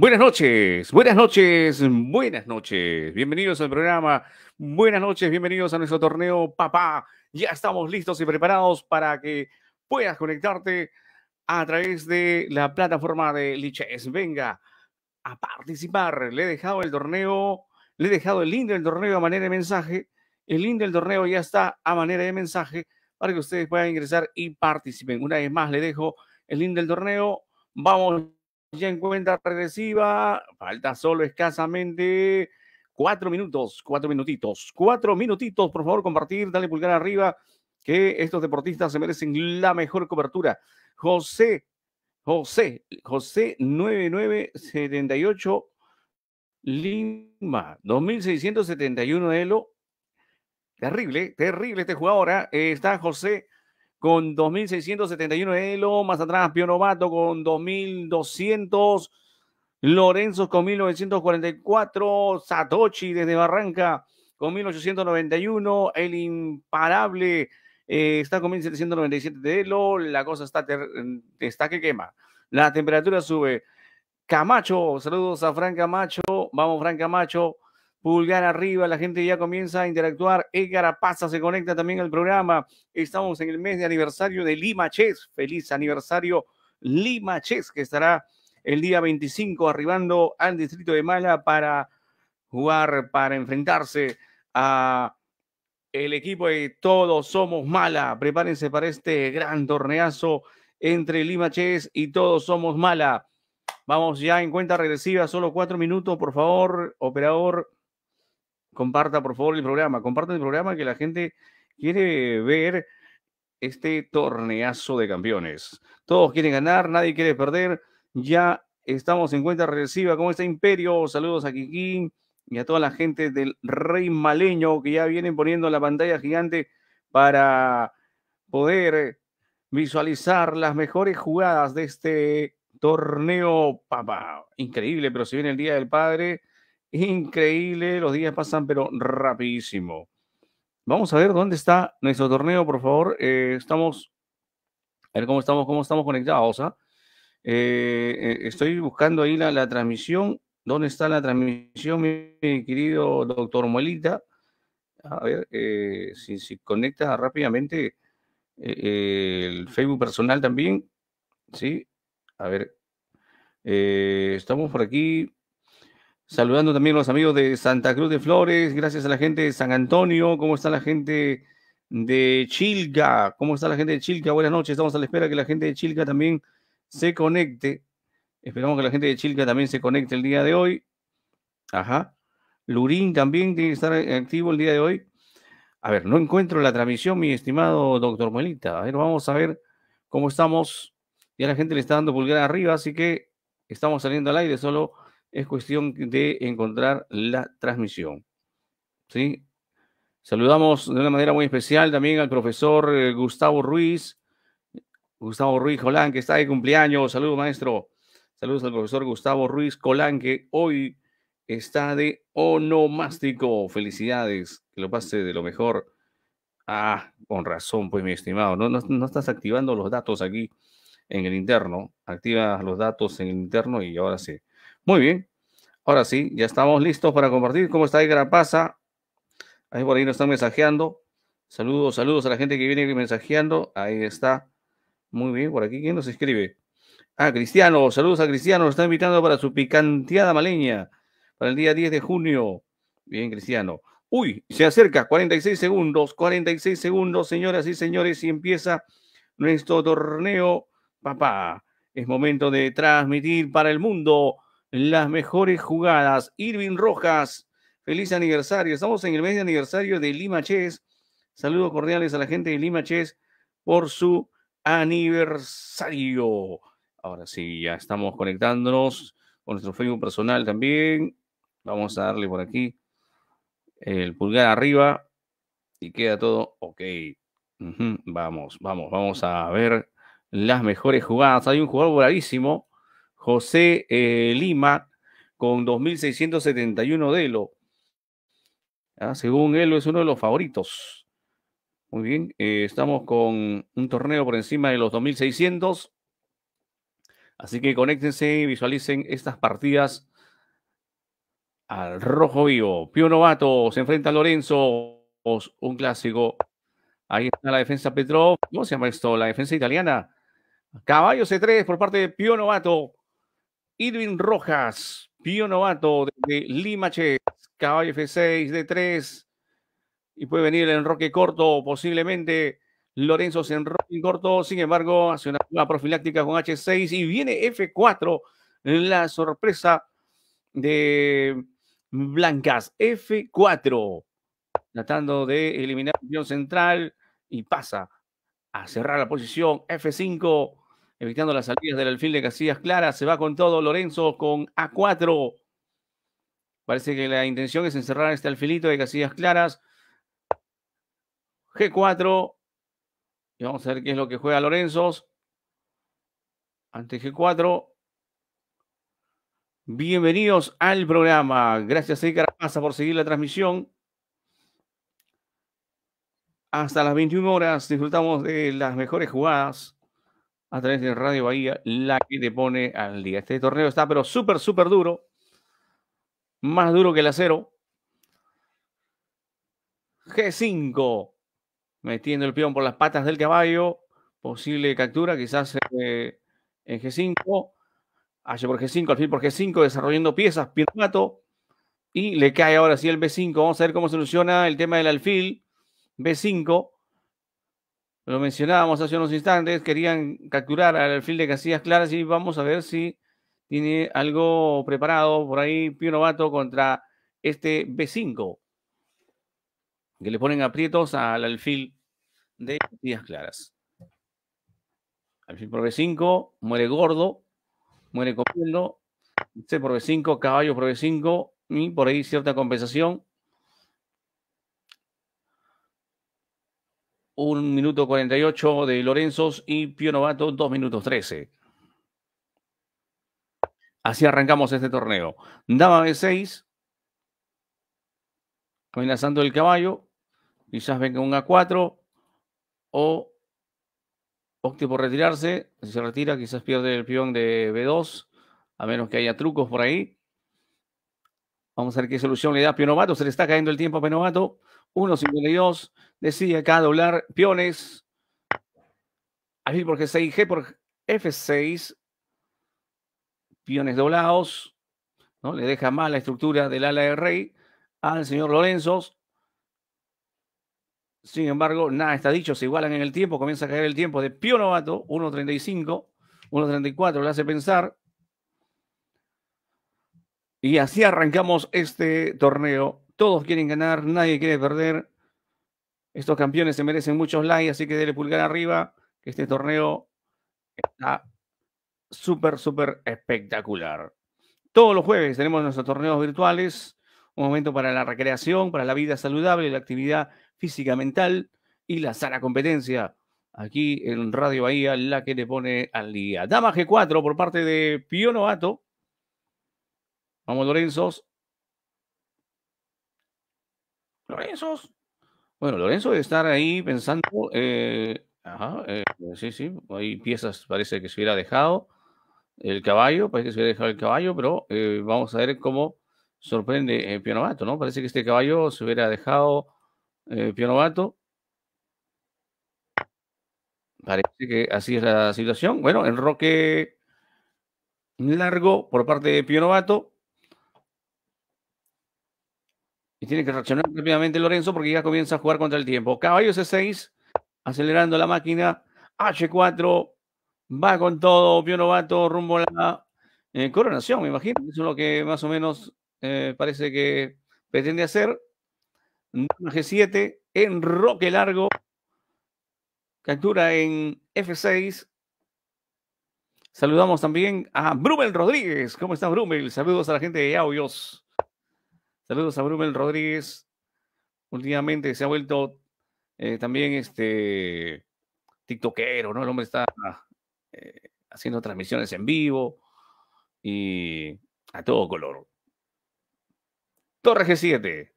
Buenas noches, buenas noches, buenas noches. Bienvenidos al programa. Buenas noches, bienvenidos a nuestro torneo Papá. Ya estamos listos y preparados para que puedas conectarte a través de la plataforma de Liches. Venga a participar. Le he dejado el torneo, le he dejado el link del torneo a manera de mensaje. El link del torneo ya está a manera de mensaje para que ustedes puedan ingresar y participen. Una vez más, le dejo el link del torneo. Vamos ya en cuenta regresiva. Falta solo escasamente cuatro minutos, cuatro minutitos, cuatro minutitos. Por favor, compartir, dale pulgar arriba, que estos deportistas se merecen la mejor cobertura. José, José, José 9978 Lima, 2671 Elo. Terrible, terrible este jugador. ¿eh? Está José con 2.671. Elo, eh, más atrás, Novato, con 2.200. Lorenzo con 1944, Satoshi desde Barranca con 1891, El Imparable eh, está con 1797 de Elo, la cosa está, está que quema, la temperatura sube. Camacho, saludos a Fran Camacho, vamos Fran Camacho, Pulgar arriba, la gente ya comienza a interactuar. Edgar Apaza se conecta también al programa. Estamos en el mes de aniversario de Lima Chess. Feliz aniversario Lima Chess, que estará el día 25 arribando al distrito de Mala para jugar, para enfrentarse a el equipo de Todos Somos Mala. Prepárense para este gran torneazo entre Lima Chess y Todos Somos Mala. Vamos ya en cuenta regresiva, solo cuatro minutos, por favor, operador comparta por favor el programa, comparte el programa que la gente quiere ver este torneazo de campeones. Todos quieren ganar, nadie quiere perder. Ya estamos en cuenta regresiva. ¿Cómo está Imperio? Saludos a Kikín y a toda la gente del Rey Maleño que ya vienen poniendo la pantalla gigante para poder visualizar las mejores jugadas de este torneo. Papá, increíble, pero si viene el Día del Padre, increíble. Los días pasan, pero rapidísimo. Vamos a ver dónde está nuestro torneo, por favor. Eh, estamos, a ver cómo estamos, cómo estamos conectados. Eh, eh, estoy buscando ahí la, transmisión. ¿Dónde está la transmisión, mi querido doctor Muelita? A ver, si, si, conecta rápidamente el Facebook personal también. Sí, a ver. estamos por aquí. Saludando también a los amigos de Santa Cruz de Flores, gracias a la gente de San Antonio, ¿cómo está la gente de Chilca? ¿Cómo está la gente de Chilca? Buenas noches, estamos a la espera que la gente de Chilca también se conecte. Esperamos que la gente de Chilca también se conecte el día de hoy. Ajá. Lurín también tiene que estar activo el día de hoy. A ver, no encuentro la transmisión, mi estimado doctor Muelita, A ver, vamos a ver cómo estamos. Ya la gente le está dando pulgar arriba, así que estamos saliendo al aire, solo es cuestión de encontrar la transmisión. ¿Sí? Saludamos de una manera muy especial también al profesor eh, Gustavo Ruiz, Gustavo Ruiz Colán, que está de cumpleaños. Saludos, maestro. Saludos al profesor Gustavo Ruiz Colán, que hoy está de onomástico. Felicidades, que lo pase de lo mejor. Ah, con razón, pues, mi estimado. No, no, estás activando los datos aquí en el interno. Activas los datos en el interno y ahora sí muy bien. Ahora sí, ya estamos listos para compartir. ¿Cómo está gran Pasa? Ahí por ahí nos están mensajeando. Saludos, saludos a la gente que viene mensajeando. Ahí está. Muy bien, por aquí, ¿quién nos escribe? Ah, Cristiano, saludos a Cristiano, nos está invitando para su picanteada maleña para el día 10 de junio. Bien, Cristiano. Uy, se acerca, 46 segundos, 46 segundos, señoras y señores, y empieza nuestro torneo. Papá, es momento de transmitir para el mundo las mejores jugadas. Irving Rojas, feliz aniversario. Estamos en el mes de aniversario de Lima Chess. Saludos cordiales a la gente de Lima Chess por su aniversario. Ahora sí, ya estamos conectándonos con nuestro Facebook personal también. Vamos a darle por aquí el pulgar arriba y queda todo ok. Vamos, vamos, vamos a ver las mejores jugadas. Hay un jugador bravísimo José eh, Lima con 2.671 de Elo. Ah, según él, es uno de los favoritos. Muy bien, eh, estamos con un torneo por encima de los 2.600. Así que conéctense y visualicen estas partidas al rojo vivo. Pío Novato se enfrenta a Lorenzo, un clásico. Ahí está la defensa Petrov. ¿Cómo se llama esto? La defensa italiana. Caballo C3 por parte de Pío Novato. Irving Rojas, Pío Novato de Lima caballo F6 de 3. Y puede venir el enroque corto, posiblemente Lorenzo se enroque corto. Sin embargo, hace una, profiláctica con H6 y viene F4. La sorpresa de Blancas, F4. Tratando de eliminar el central y pasa a cerrar la posición F5 evitando las salidas del alfil de Casillas Claras, Se va con todo Lorenzo con A4. Parece que la intención es encerrar este alfilito de Casillas Claras. G4. Y vamos a ver qué es lo que juega Lorenzo, Ante G4. Bienvenidos al programa. Gracias, a por seguir la transmisión. Hasta las 21 horas disfrutamos de las mejores jugadas a través de Radio Bahía, la que te pone al día. Este torneo está pero súper, súper duro. Más duro que el acero. G5. Metiendo el peón por las patas del caballo. Posible captura, quizás eh, en G5. H por G5, alfil por G5, desarrollando piezas, pirmato. Y le cae ahora sí el B5. Vamos a ver cómo soluciona el tema del alfil. B5. Lo mencionábamos hace unos instantes, querían capturar al alfil de Casillas Claras y vamos a ver si tiene algo preparado por ahí Pío Novato contra este B5, que le ponen aprietos al alfil de Casillas Claras. Alfil por B5, muere gordo, muere comiendo, C por B5, caballo por B5 y por ahí cierta compensación 1 minuto 48 de Lorenzos y Pío Novato 2 minutos 13. Así arrancamos este torneo. Dama B6, amenazando el caballo, quizás venga un A4 o opte por retirarse. Si se retira, quizás pierde el peón de B2, a menos que haya trucos por ahí. Vamos a ver qué solución le da Pionovato. Se le está cayendo el tiempo a Pionovato. 1.52. Decide acá doblar peones. Alfil por G6, G por F6. piones doblados. ¿no? Le deja mal la estructura del ala de rey al señor Lorenzo. Sin embargo, nada está dicho, se igualan en el tiempo, comienza a caer el tiempo de Pío Novato, 1.35, 1.34, le hace pensar. Y así arrancamos este torneo todos quieren ganar, nadie quiere perder. Estos campeones se merecen muchos likes, así que déle pulgar arriba, que este torneo está súper, súper espectacular. Todos los jueves tenemos nuestros torneos virtuales, un momento para la recreación, para la vida saludable, la actividad física mental y la sana competencia. Aquí en Radio Bahía, la que le pone al día. Dama G4 por parte de Pío Novato. Vamos, Lorenzos. Lorenzo. Bueno, Lorenzo debe estar ahí pensando. Eh, eh, sí, sí, hay piezas, parece que se hubiera dejado el caballo, parece que se hubiera dejado el caballo, pero eh, vamos a ver cómo sorprende Pionovato, ¿no? Parece que este caballo se hubiera dejado Pionovato. Parece que así es la situación. Bueno, enroque largo por parte de Pionovato. Y tiene que reaccionar rápidamente Lorenzo porque ya comienza a jugar contra el tiempo. Caballo C6, acelerando la máquina. H4, va con todo, Pío Novato, rumbo a la eh, coronación, me imagino. Eso es lo que más o menos eh, parece que pretende hacer. G7, en Roque largo. Captura en F6. Saludamos también a Brumel Rodríguez. ¿Cómo está, Brumel? Saludos a la gente de Audios. Saludos a Brumel Rodríguez. Últimamente se ha vuelto eh, también este tiktokero, ¿no? El hombre está eh, haciendo transmisiones en vivo y a todo color. Torre G7.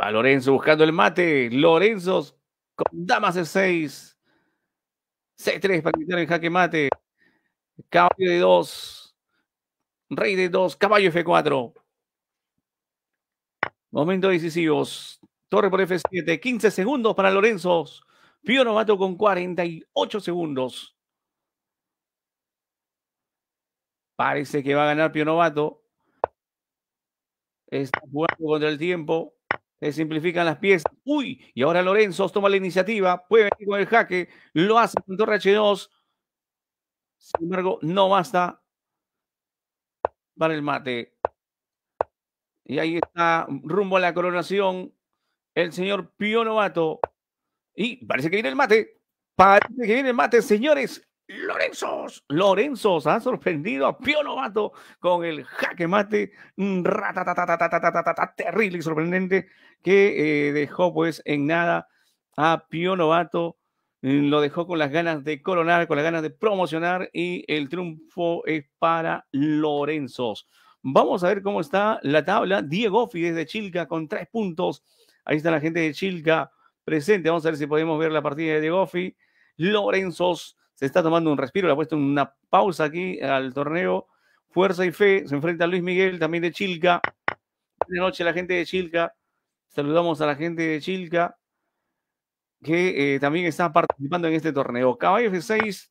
Va Lorenzo buscando el mate. Lorenzo con damas de 6. C3 para quitar el jaque mate. Cambio de Dos. Rey de 2, caballo F4. Momentos decisivos. Torre por F7, 15 segundos para Lorenzo. Pío Novato con 48 segundos. Parece que va a ganar Pío Novato. Está jugando contra el tiempo. Se simplifican las piezas. Uy, y ahora Lorenzo toma la iniciativa. Puede venir con el jaque. Lo hace con Torre H2. Sin embargo, no basta para el mate. Y ahí está, rumbo a la coronación, el señor Pío Novato. Y parece que viene el mate. Parece que viene el mate, señores. Lorenzos, Lorenzos ha sorprendido a Pío Novato con el jaque mate terrible y sorprendente que eh, dejó pues en nada a Pío Novato Mm, lo dejó con las ganas de coronar, con las ganas de promocionar y el triunfo es para Lorenzos. Vamos a ver cómo está la tabla. Diego desde Chilca con tres puntos. Ahí está la gente de Chilca presente. Vamos a ver si podemos ver la partida de Diego Lorenzos se está tomando un respiro, le ha puesto una pausa aquí al torneo. Fuerza y Fe se enfrenta a Luis Miguel, también de Chilca. Buenas noches, la gente de Chilca. Saludamos a la gente de Chilca que eh, también está participando en este torneo. Caballo F6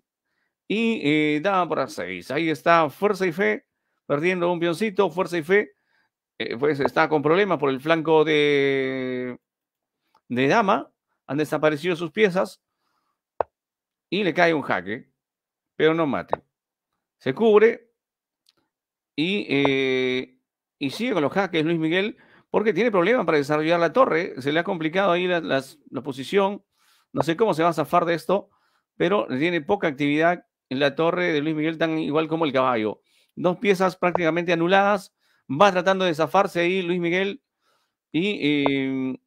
y eh, dama por A6. Ahí está Fuerza y Fe perdiendo un pioncito. Fuerza y Fe eh, pues está con problemas por el flanco de, de dama. Han desaparecido sus piezas y le cae un jaque, pero no mate. Se cubre y, y sigue con los jaques Luis Miguel porque tiene problemas para desarrollar la torre, se le ha complicado ahí la, posición, no sé cómo se va a zafar de esto, pero tiene poca actividad en la torre de Luis Miguel, tan igual como el caballo. Dos piezas prácticamente anuladas, va tratando de zafarse ahí Luis Miguel y, eh,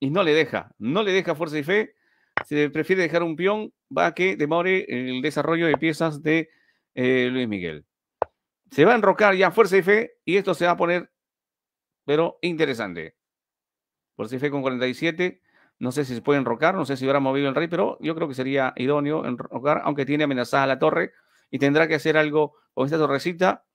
y no le deja, no le deja fuerza y fe, se prefiere dejar un peón, va a que demore el desarrollo de piezas de eh, Luis Miguel. Se va a enrocar ya fuerza y fe y esto se va a poner pero interesante. Por si fue con 47, no sé si se puede enrocar, no sé si hubiera movido el rey, pero yo creo que sería idóneo enrocar, aunque tiene amenazada la torre y tendrá que hacer algo con esta torrecita.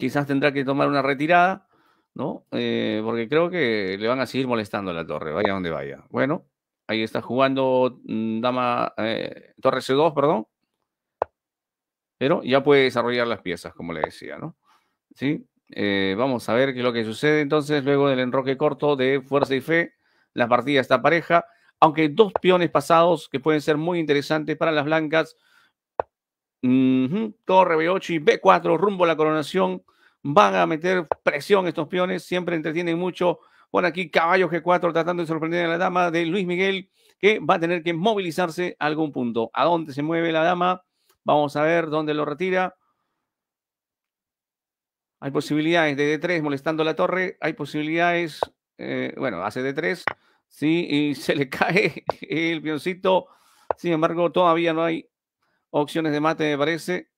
Quizás tendrá que tomar una retirada, ¿no? Eh, porque creo que le van a seguir molestando a la torre, vaya donde vaya. Bueno, ahí está jugando mm, dama, eh, torre C2, perdón. Pero ya puede desarrollar las piezas, como le decía, ¿no? ¿Sí? Eh, vamos a ver qué es lo que sucede entonces luego del enroque corto de Fuerza y Fe. La partida está pareja, aunque dos peones pasados que pueden ser muy interesantes para las blancas. Torre B8 y B4 rumbo a la coronación. Van a meter presión estos peones, siempre entretienen mucho. Por aquí caballo G4 tratando de sorprender a la dama de Luis Miguel, que va a tener que movilizarse a algún punto. ¿A dónde se mueve la dama? Vamos a ver dónde lo retira. Hay posibilidades de D3 molestando la torre. Hay posibilidades. Eh, bueno, hace D3. Sí, y se le cae el pioncito. Sin embargo, todavía no hay opciones de mate, me parece.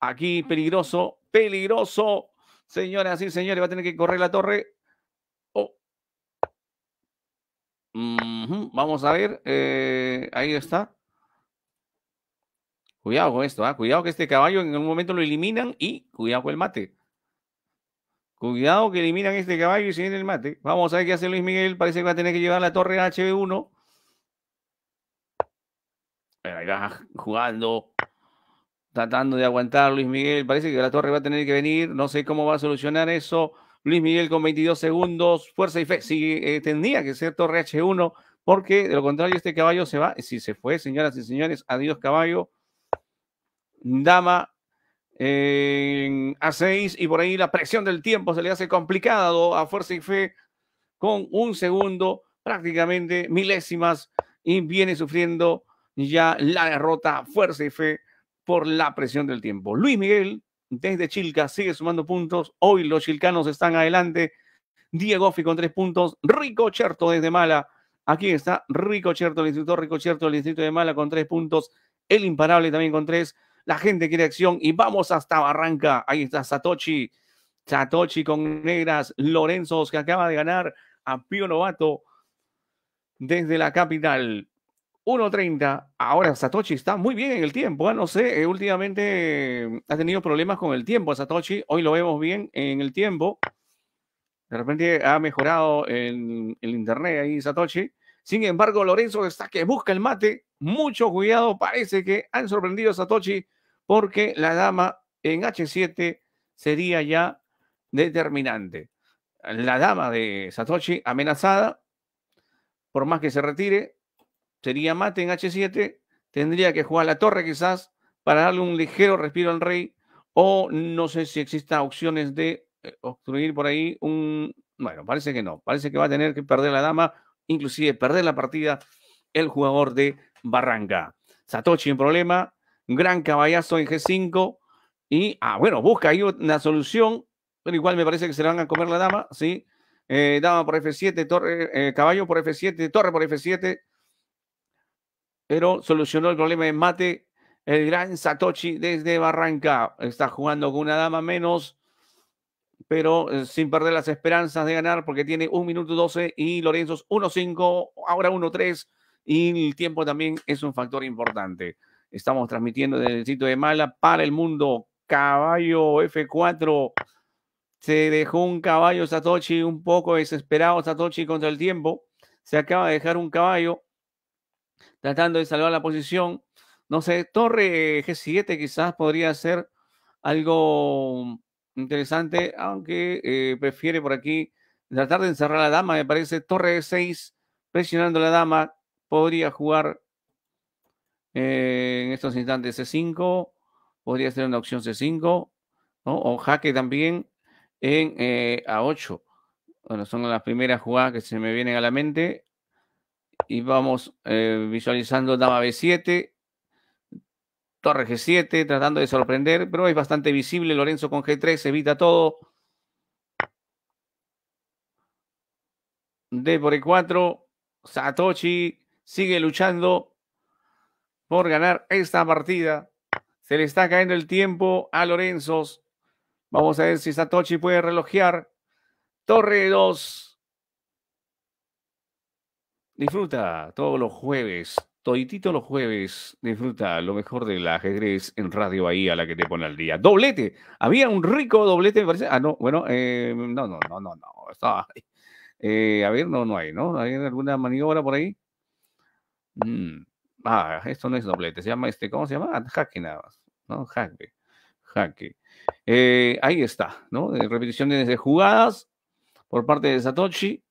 Aquí peligroso, peligroso. Señoras y señores, va a tener que correr la torre. Oh. Vamos a ver. Eh, ahí está. Cuidado con esto, ah, cuidado que este caballo en un momento lo eliminan y cuidado con el mate. Cuidado que eliminan este caballo y se viene el mate. Vamos a ver qué hace Luis Miguel. Parece que va a tener que llevar la torre HB1. Ahí va jugando. Tratando de aguantar Luis Miguel. Parece que la torre va a tener que venir. No sé cómo va a solucionar eso. Luis Miguel con 22 segundos. Fuerza y fe. Sí, eh, tendría que ser torre H1. Porque de lo contrario, este caballo se va. Si se fue, señoras y señores. Adiós, caballo. Dama a seis y por ahí la presión del tiempo se le hace complicado a Fuerza y Fe con un segundo, prácticamente milésimas, y viene sufriendo ya la derrota Fuerza y Fe por la presión del tiempo. Luis Miguel desde Chilca sigue sumando puntos, hoy los chilcanos están adelante, Diego con tres puntos, Rico Cherto desde Mala, aquí está Rico Cherto, el instructor Rico Cherto del distrito de Mala con tres puntos, el imparable también con tres la gente quiere acción y vamos hasta Barranca. Ahí está Satoshi. Satoshi con negras. Lorenzo que acaba de ganar a Pío Novato desde la capital. 1.30. Ahora Satoshi está muy bien en el tiempo. ¿eh? No sé, eh, últimamente eh, ha tenido problemas con el tiempo Satoshi. Hoy lo vemos bien en el tiempo. De repente ha mejorado el, el internet ahí Satoshi. Sin embargo, Lorenzo está que busca el mate. Mucho cuidado. Parece que han sorprendido a Satoshi porque la dama en H7 sería ya determinante. La dama de Satoshi amenazada, por más que se retire, sería mate en H7, tendría que jugar la torre quizás para darle un ligero respiro al rey, o no sé si exista opciones de eh, obstruir por ahí un... Bueno, parece que no, parece que va a tener que perder la dama, inclusive perder la partida el jugador de Barranca. Satoshi en problema, gran caballazo en G5 y, ah, bueno, busca ahí una solución, pero igual me parece que se le van a comer la dama, ¿sí? Eh, dama por F7, torre, eh, caballo por F7, torre por F7, pero solucionó el problema de mate. El gran Satoshi desde Barranca está jugando con una dama menos, pero eh, sin perder las esperanzas de ganar porque tiene un minuto 12 y Lorenzo 1-5, ahora 1-3 y el tiempo también es un factor importante. Estamos transmitiendo desde el sitio de Mala para el mundo. Caballo F4. Se dejó un caballo Satoshi un poco desesperado Satoshi contra el tiempo. Se acaba de dejar un caballo tratando de salvar la posición. No sé, torre G7 quizás podría ser algo interesante, aunque eh, prefiere por aquí tratar de encerrar a la dama, me parece. Torre G6 presionando la dama podría jugar eh, en estos instantes C5, podría ser una opción C5, o jaque también en eh, A8. Bueno, son las primeras jugadas que se me vienen a la mente. Y vamos eh, visualizando dama B7, torre G7, tratando de sorprender, pero es bastante visible. Lorenzo con G3 evita todo. D por E4, Satoshi sigue luchando por ganar esta partida. Se le está cayendo el tiempo a Lorenzos. Vamos a ver si Satoshi puede relojear. Torre 2. Disfruta todos los jueves, toditito los jueves. Disfruta lo mejor del ajedrez en Radio Bahía, la que te pone al día. Doblete. Había un rico doblete, me parece. Ah, no, bueno, eh, no, no, no, no, no. Eh, a ver, no, no hay, ¿no? ¿Hay alguna maniobra por ahí? Mmm... Ah, esto no es doblete, se llama este, ¿cómo se llama? Jaque nada más, ¿no? Jaque. Jaque. Eh, ahí está, ¿no? Eh, repeticiones de jugadas por parte de Satoshi.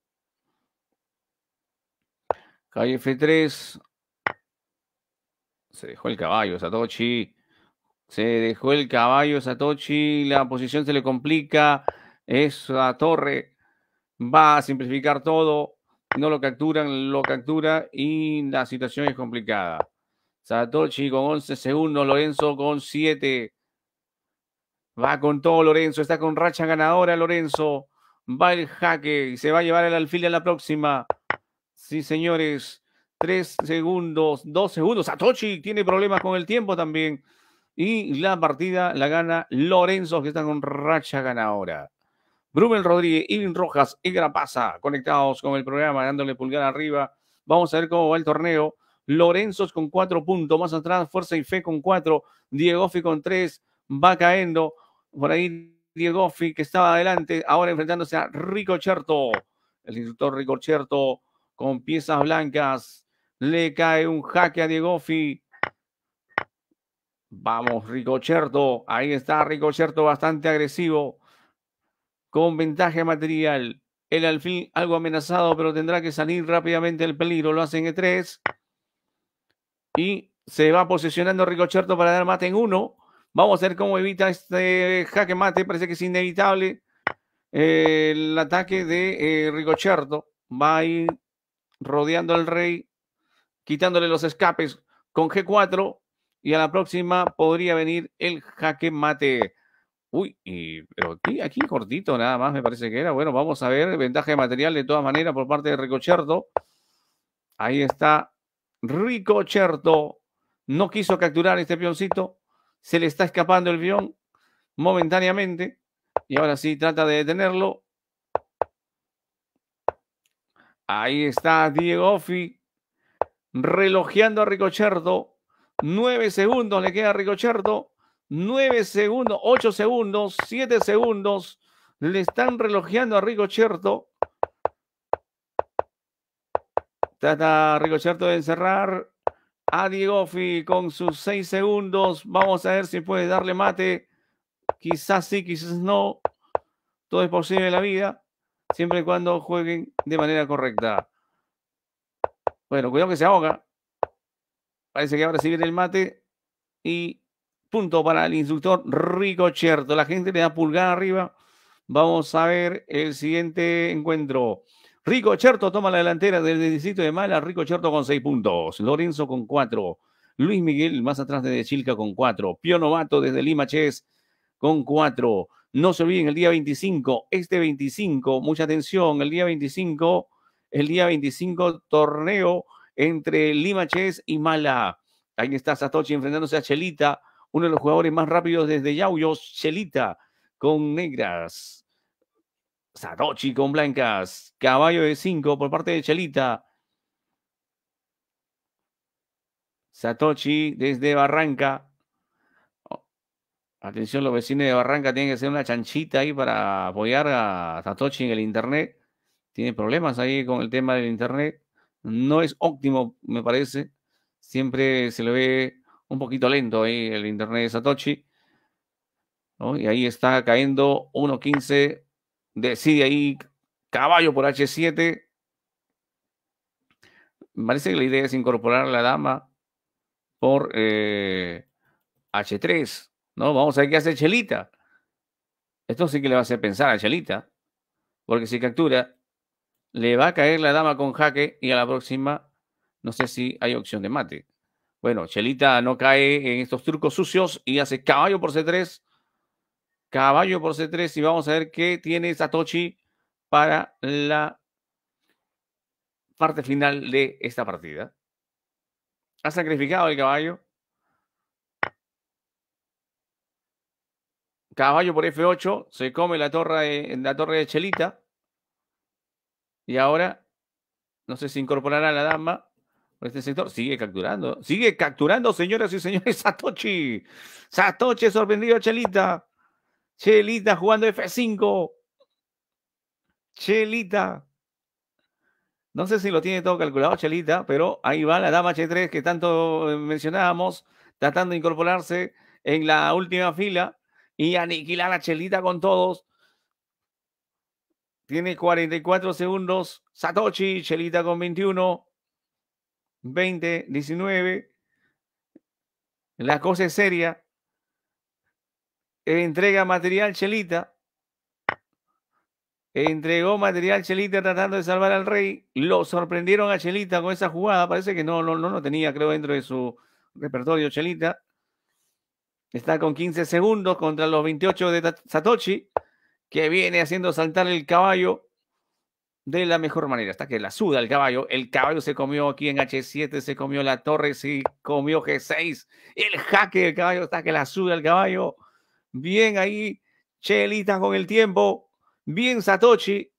Calle F3. Se dejó el caballo, Satoshi. Se dejó el caballo, Satoshi. La posición se le complica. Esa torre va a simplificar todo no lo capturan, lo captura y la situación es complicada. Satoshi con 11 segundos, Lorenzo con 7. Va con todo Lorenzo, está con racha ganadora Lorenzo. Va el jaque y se va a llevar el alfil a la próxima. Sí, señores. 3 segundos, 2 segundos. Satoshi tiene problemas con el tiempo también. Y la partida la gana Lorenzo, que está con racha ganadora. Brumel Rodríguez, Irin Rojas y Grapaza conectados con el programa, dándole pulgar arriba. Vamos a ver cómo va el torneo. Lorenzos con cuatro puntos, más atrás Fuerza y Fe con cuatro, Diegofi con tres, va cayendo. Por ahí Diegofi que estaba adelante, ahora enfrentándose a Rico Cherto. El instructor Rico Cherto con piezas blancas. Le cae un jaque a Diegofi. Vamos, Ricocherto. Ahí está Ricocherto bastante agresivo con ventaja material. El alfil algo amenazado, pero tendrá que salir rápidamente del peligro. Lo hacen en E3. Y se va posicionando Ricocherto para dar mate en uno. Vamos a ver cómo evita este jaque mate. Parece que es inevitable. Eh, el ataque de eh, Ricocherto va a ir rodeando al rey, quitándole los escapes con G4. Y a la próxima podría venir el jaque mate. Uy, y, pero aquí, cortito nada más me parece que era. Bueno, vamos a ver. Ventaja de material de todas maneras por parte de Ricocherto. Ahí está Ricocherto. No quiso capturar este pioncito. Se le está escapando el pion momentáneamente. Y ahora sí trata de detenerlo. Ahí está Diego Offi relojeando a Ricocherto. Nueve segundos le queda a Ricocherto. 9 segundos, 8 segundos, 7 segundos. Le están relojeando a Rico Rigocherto. Trata Cherto de encerrar a Diegofi con sus 6 segundos. Vamos a ver si puede darle mate. Quizás sí, quizás no. Todo es posible en la vida, siempre y cuando jueguen de manera correcta. Bueno, cuidado que se ahoga. Parece que ahora sí viene el mate y Punto para el instructor Rico Cherto. La gente le da pulgar arriba. Vamos a ver el siguiente encuentro. Rico Cherto toma la delantera del distrito de Mala. Rico Cherto con seis puntos. Lorenzo con cuatro. Luis Miguel más atrás de Chilca con cuatro. Pio Novato desde Lima Chess con cuatro. No se olviden el día 25, este 25, mucha atención, el día 25, el día 25 torneo entre Lima Chess y Mala. Ahí está Satochi enfrentándose a Chelita uno de los jugadores más rápidos desde Yauyos, Chelita con negras, Satochi con blancas, caballo de 5 por parte de Chelita. Satochi desde Barranca. Oh, atención, los vecinos de Barranca tienen que hacer una chanchita ahí para apoyar a Satochi en el internet. Tiene problemas ahí con el tema del internet. No es óptimo, me parece. Siempre se le ve un poquito lento ahí el internet de Satoshi. Y ahí está cayendo 1.15. Decide ahí caballo por H7. Parece que la idea es incorporar la dama por H3. Eh, ¿no? Vamos a ver qué hace Chelita. Esto sí que le va a hacer pensar a Chelita. Porque si captura, le va a caer la dama con jaque y a la próxima, no sé si hay opción de mate. Bueno, Chelita no cae en estos trucos sucios y hace caballo por C3. Caballo por C3 y vamos a ver qué tiene Satoshi para la parte final de esta partida. ¿Ha sacrificado el caballo? Caballo por F8, se come la torre de, la torre de Chelita. Y ahora, no sé si incorporará a la dama este sector. Sigue capturando, sigue capturando, señoras y señores. Satoshi, Satoshi sorprendido Chelita. Chelita jugando F5. Chelita. No sé si lo tiene todo calculado, Chelita, pero ahí va la dama H3 que tanto eh, mencionábamos, tratando de incorporarse en la última fila y aniquilar a Chelita con todos. Tiene 44 segundos. Satoshi, Chelita con 21. 20-19, La cosa es seria. Entrega material Chelita. Entregó material Chelita tratando de salvar al rey. Lo sorprendieron a Chelita con esa jugada. Parece que no, no, no lo tenía, creo, dentro de su repertorio Chelita. Está con 15 segundos contra los 28 de Satoshi, que viene haciendo saltar el caballo de la mejor manera, hasta que la suda el caballo. El caballo se comió aquí en H7, se comió la torre, se comió G6. El jaque del caballo, hasta que la suda el caballo. Bien ahí, Chelita con el tiempo. Bien Satoshi.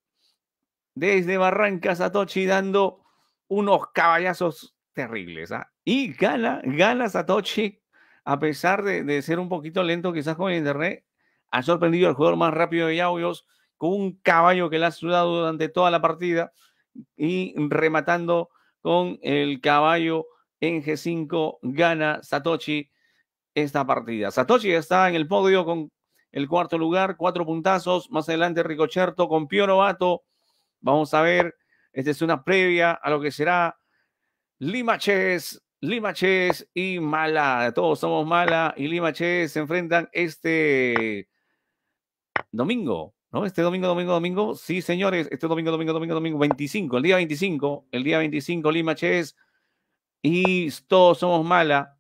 Desde Barranca, Satoshi dando unos caballazos terribles. ¿ah? Y gana, gana Satoshi. A pesar de, ser un poquito lento quizás con el internet, ha sorprendido al jugador más rápido de audios con un caballo que la ha sudado durante toda la partida y rematando con el caballo en G5 gana Satoshi esta partida. Satoshi está en el podio con el cuarto lugar, cuatro puntazos. Más adelante Ricocherto con pio Novato. Vamos a ver, esta es una previa a lo que será Lima Chess, Lima Chess y Mala. Todos somos Mala y Lima Chess se enfrentan este domingo ¿no? Este domingo, domingo, domingo, sí, señores, este domingo, domingo, domingo, domingo, 25, el día 25, el día 25, Lima Chess y todos somos mala.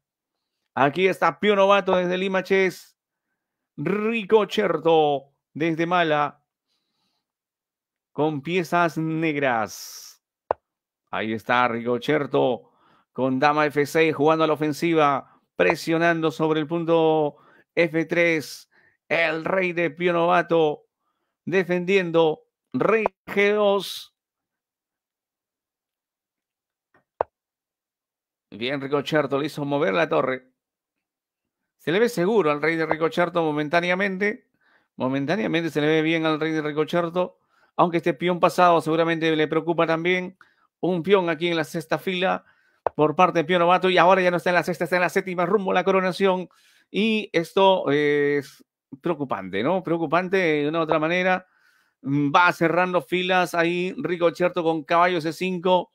Aquí está Pío Novato desde Lima Chess, Rico Cherto desde Mala, con piezas negras. Ahí está Rico Cherto con Dama F6 jugando a la ofensiva, presionando sobre el punto F3. El rey de Pío Novato defendiendo Rey 2 Bien, Ricocherto le hizo mover la torre. Se le ve seguro al rey de Ricocherto momentáneamente. Momentáneamente se le ve bien al rey de Ricocharto, Aunque este peón pasado seguramente le preocupa también. Un peón aquí en la sexta fila por parte de Pío Novato. Y ahora ya no está en la sexta, está en la séptima rumbo a la coronación. Y esto es preocupante, ¿no? Preocupante de una u otra manera. Mm, va cerrando filas ahí Rico cierto con caballo C5,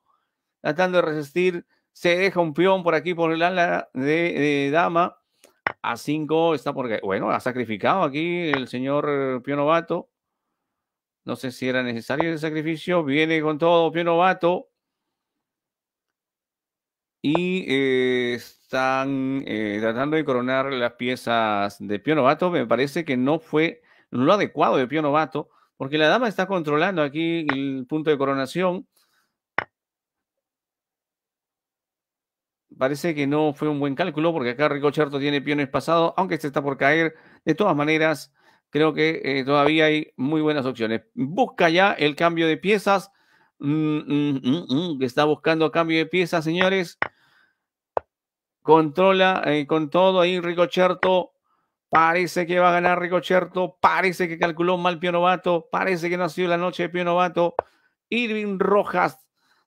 tratando de resistir. Se deja un peón por aquí por el ala de, dama. A5 está porque, bueno, ha sacrificado aquí el señor Pío Novato. No sé si era necesario el sacrificio. Viene con todo Pío Novato y eh, están eh, tratando de coronar las piezas de Pío Novato. Me parece que no fue lo adecuado de Pío Novato, porque la dama está controlando aquí el punto de coronación. Parece que no fue un buen cálculo, porque acá Ricocherto tiene piones pasados, aunque este está por caer. De todas maneras, creo que eh, todavía hay muy buenas opciones. Busca ya el cambio de piezas. Mm, mm, mm, que está buscando cambio de piezas, señores. Controla eh, con todo ahí Ricocherto. Parece que va a ganar Ricocherto. Parece que calculó mal Pio Novato. Parece que no ha sido la noche de Pio Novato. Irving Rojas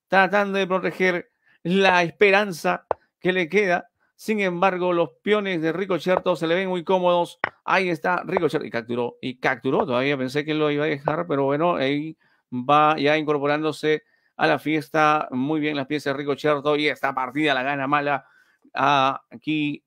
tratando de proteger la esperanza que le queda. Sin embargo, los peones de Ricocherto se le ven muy cómodos. Ahí está Ricocherto. Y capturó. Y capturó. Todavía pensé que lo iba a dejar, pero bueno, ahí va ya incorporándose a la fiesta. Muy bien las piezas de Ricocherto. Y esta partida la gana mala aquí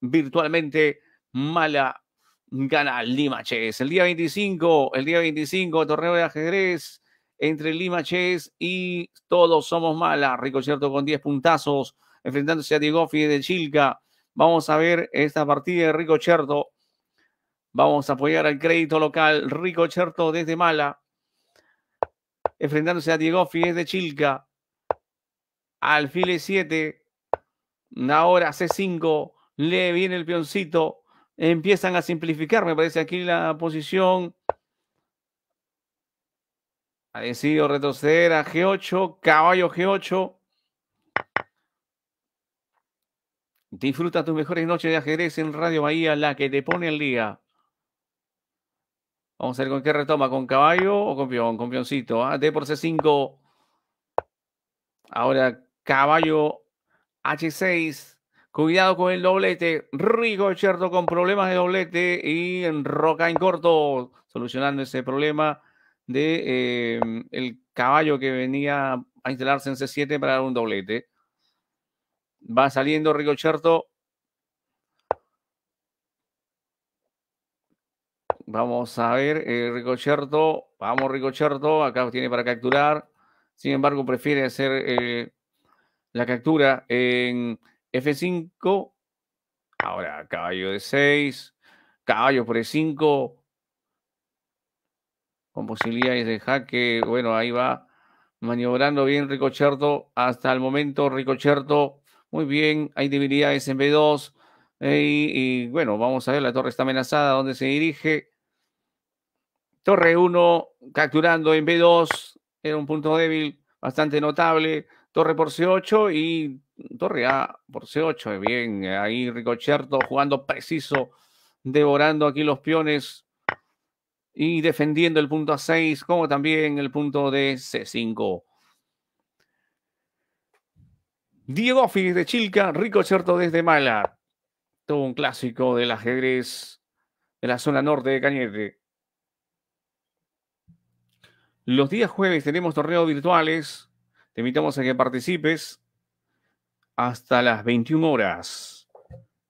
virtualmente Mala gana Lima Chess. El día 25, el día 25, torneo de ajedrez entre Lima Chess y Todos Somos Mala. rico cierto con 10 puntazos, enfrentándose a Diego Fide de Chilca. Vamos a ver esta partida de Rico cierto Vamos a apoyar al crédito local. rico cierto desde Mala. Enfrentándose a Diego Fides de Chilca. file 7. Ahora C5, le viene el pioncito. Empiezan a simplificar, me parece aquí la posición. Ha decidido retroceder a G8, caballo G8. Disfruta tus mejores noches de ajedrez en Radio Bahía, la que te pone el día. Vamos a ver con qué retoma, con caballo o con peón, con peoncito. ¿ah? D por C5. Ahora caballo H6. Cuidado con el doblete. Rico con problemas de doblete y en Roca en corto, solucionando ese problema de em, el caballo que venía a instalarse en C7 para dar un doblete. Va saliendo Rico Vamos a ver, eh, Rico Ricocherto. Vamos, Ricocherto. Acá tiene para capturar. Sin embargo, prefiere hacer eh, la captura en F5. Ahora caballo de 6. Caballo por E5. Con posibilidades de jaque. Bueno, ahí va maniobrando bien Ricocherto. Hasta el momento Ricocherto. Muy bien. Hay debilidades en B2. y, bueno, vamos a ver. La torre está amenazada. ¿Dónde se dirige? Torre 1 capturando en B2. Era un punto débil bastante notable. Torre por C8 y Torre A por C8. Eh, bien, eh, ahí Ricocherto jugando preciso, devorando aquí los peones y defendiendo el punto A6, como también el punto de C5. Diego Figues de Chilca, Ricocherto desde Mala. Todo un clásico del ajedrez de la zona norte de Cañete. Los días jueves tenemos torneos virtuales te invitamos a que participes hasta las 21 horas.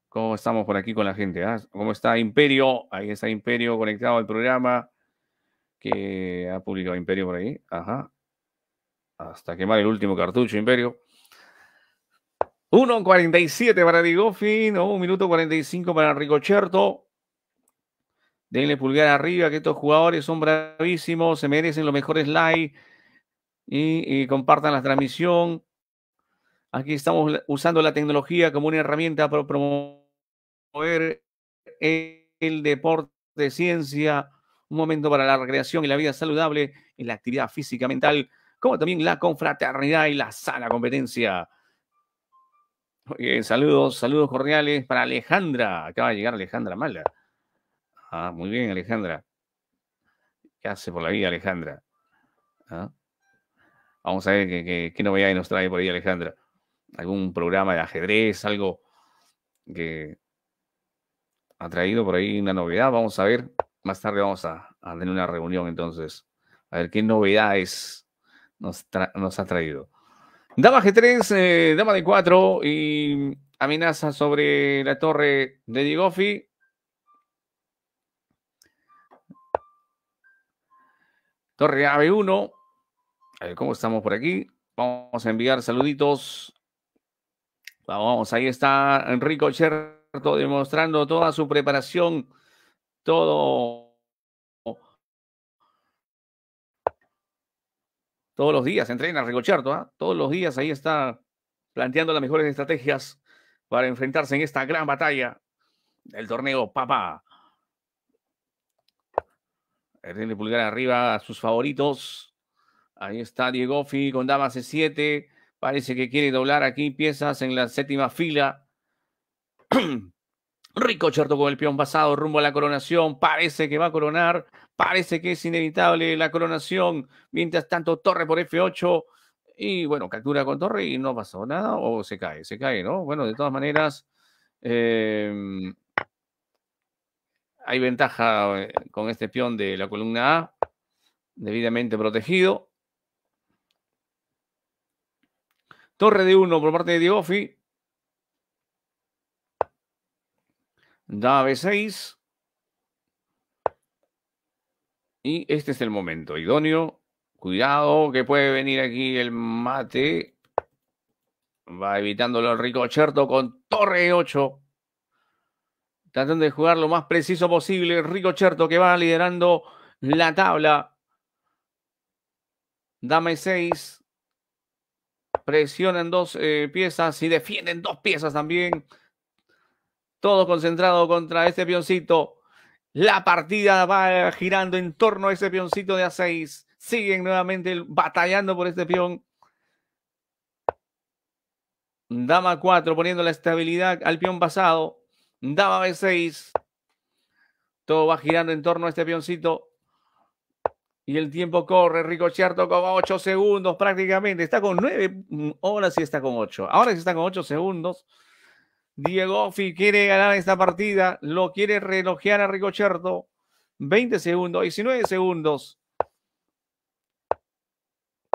¿Cómo estamos por aquí con la gente? Ah? ¿Cómo está Imperio? Ahí está Imperio conectado al programa que ha publicado Imperio por ahí. Ajá. Hasta quemar el último cartucho, Imperio. 1.47 para Digofin, o 1 minuto 45 para Ricocherto. Denle pulgar arriba, que estos jugadores son bravísimos, se merecen los mejores likes y, compartan la transmisión. Aquí estamos usando la tecnología como una herramienta para promover el, deporte, de ciencia, un momento para la recreación y la vida saludable y la actividad física mental, como también la confraternidad y la sana competencia. bien saludos, saludos cordiales para Alejandra. Acaba de llegar Alejandra Mala. Ah, muy bien, Alejandra. ¿Qué hace por la vida, Alejandra? ¿Ah? Vamos a ver qué, novedades nos trae por ahí Alejandra. ¿Algún programa de ajedrez? ¿Algo que ha traído por ahí una novedad? Vamos a ver. Más tarde vamos a, tener una reunión entonces. A ver qué novedades nos, nos ha traído. Dama G3, eh, dama d 4 y amenaza sobre la torre de Digofi. Torre AB1. Eh, cómo estamos por aquí. Vamos a enviar saluditos. Vamos, ahí está Enrico Cherto demostrando toda su preparación, todo todos los días entrena Cherto, ¿eh? todos los días ahí está planteando las mejores estrategias para enfrentarse en esta gran batalla del torneo Papá. Tiene pulgar arriba a sus favoritos. Ahí está Diego con dama C7. Parece que quiere doblar aquí piezas en la séptima fila. Rico Cherto con el peón pasado rumbo a la coronación. Parece que va a coronar. Parece que es inevitable la coronación. Mientras tanto, torre por F8. Y bueno, captura con torre y no pasó nada. O se cae, se cae, ¿no? Bueno, de todas maneras, em, hay ventaja eh, con este peón de la columna A, debidamente protegido. Torre de 1 por parte de Diofi. Dame 6 Y este es el momento idóneo. Cuidado, que puede venir aquí el mate. Va evitándolo el rico Cherto con torre 8. Tratando de jugar lo más preciso posible. Rico Cherto que va liderando la tabla. Dame 6. Presionan dos eh, piezas y defienden dos piezas también. Todo concentrado contra este pioncito La partida va girando en torno a ese pioncito de A6. Siguen nuevamente batallando por este peón. Dama 4 poniendo la estabilidad al peón pasado. Dama B6. Todo va girando en torno a este peoncito. Y el tiempo corre, Ricochardo con 8 segundos prácticamente. Está con 9, mm, ahora sí está con 8. Ahora sí está con 8 segundos. Diego quiere ganar esta partida, lo quiere relojear a Ricocherto. 20 segundos, 19 segundos.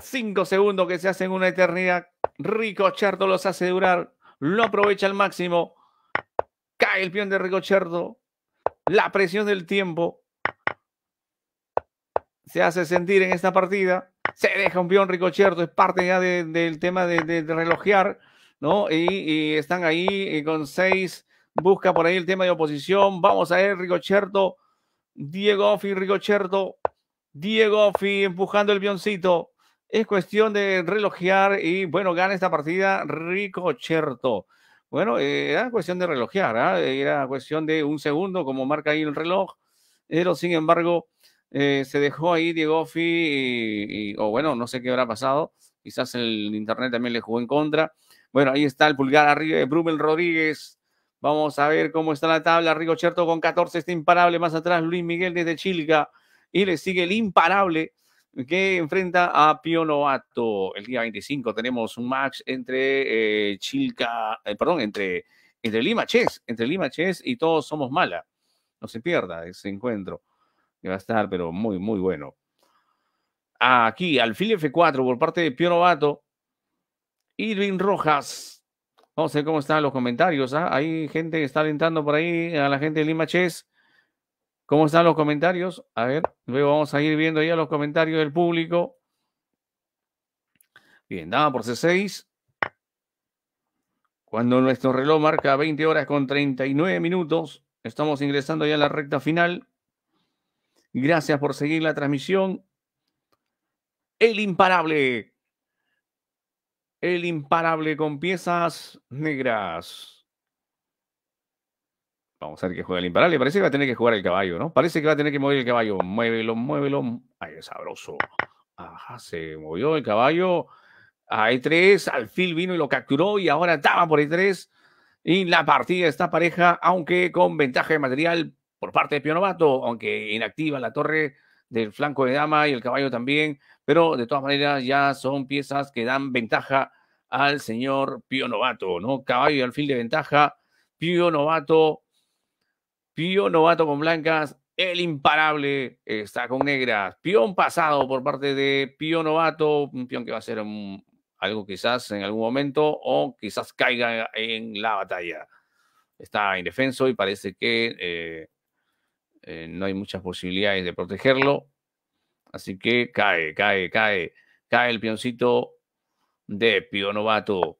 5 segundos que se hacen una eternidad. Ricochardo los hace durar, lo aprovecha al máximo. Cae el peón de Ricocherto. La presión del tiempo se hace sentir en esta partida, se deja un peón ricocherto, es parte ya del tema de, de, relojear, ¿no? Y, están ahí eh, con seis, busca por ahí el tema de oposición, vamos a ver ricocherto, Diego y ricocherto, Diego y empujando el peoncito, es cuestión de relojear y bueno, gana esta partida ricocherto. Bueno, eh, era cuestión de relojear, ¿ah? era cuestión de un segundo, como marca ahí el reloj, pero sin embargo eh, se dejó ahí Diego o bueno, no sé qué habrá pasado, quizás el internet también le jugó en contra. Bueno, ahí está el pulgar arriba de Brumel Rodríguez. Vamos a ver cómo está la tabla. Cherto con 14 está imparable. Más atrás Luis Miguel desde Chilca. Y le sigue el imparable que enfrenta a Pío Novato. El día 25 tenemos un match entre eh, Chilca, eh, perdón, entre, entre Lima Chess, entre Lima Chess y todos somos mala. No se pierda ese encuentro va a estar, pero muy, muy bueno. Aquí, alfil F4 por parte de Pio Novato. Irving Rojas. Vamos a ver cómo están los comentarios. ¿ah? Hay gente que está alentando por ahí a la gente de Lima Chess. ¿Cómo están los comentarios? A ver, luego vamos a ir viendo ya los comentarios del público. Bien, dama por C6. Cuando nuestro reloj marca 20 horas con 39 minutos, estamos ingresando ya a la recta final. Gracias por seguir la transmisión. El imparable. El imparable con piezas negras. Vamos a ver qué juega el imparable. Parece que va a tener que jugar el caballo, ¿no? Parece que va a tener que mover el caballo. Muévelo, muévelo. Ay, es sabroso. Ajá, se movió el caballo a E3. Alfil vino y lo capturó y ahora estaba por E3. Y la partida está pareja, aunque con ventaja de material por parte de Novato, aunque inactiva la torre del flanco de dama y el caballo también, pero de todas maneras ya son piezas que dan ventaja al señor Pío Novato, ¿no? Caballo y alfil de ventaja, Pío Novato, Pío Novato con blancas, el imparable está con negras, peón pasado por parte de Pío Novato, un peón que va a ser algo quizás en algún momento o quizás caiga en la batalla. Está indefenso y parece que... Eh, eh, no hay muchas posibilidades de protegerlo. Así que cae, cae, cae, cae el pioncito de Pío Novato.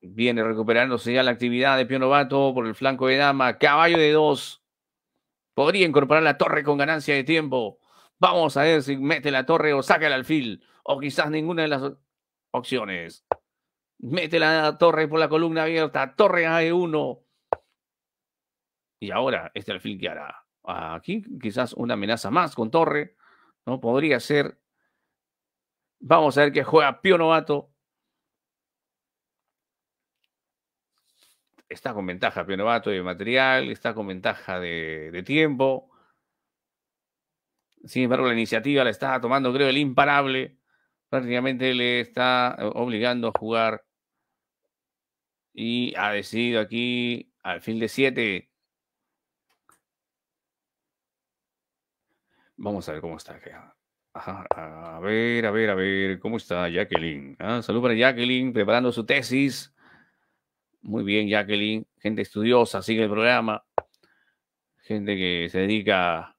Viene recuperándose ya la actividad de pionovato Novato por el flanco de dama. Caballo de dos. Podría incorporar la torre con ganancia de tiempo. Vamos a ver si mete la torre o saca el alfil. O quizás ninguna de las opciones. Mete la torre por la columna abierta. Torre a de uno. Y ahora este alfil que hará aquí, quizás una amenaza más con Torre, ¿no? Podría ser. Vamos a ver qué juega Pío Novato. Está con ventaja Pío Novato de material, está con ventaja de, tiempo. Sin embargo, la iniciativa la está tomando, creo, el imparable. Prácticamente le está eh, obligando a jugar. Y ha decidido aquí, al fin de siete. Vamos a ver cómo está. a ver, a ver, a ver, ¿cómo está Jacqueline? Ah, salud para Jacqueline, preparando su tesis. Muy bien, Jacqueline, gente estudiosa, sigue el programa. Gente que se dedica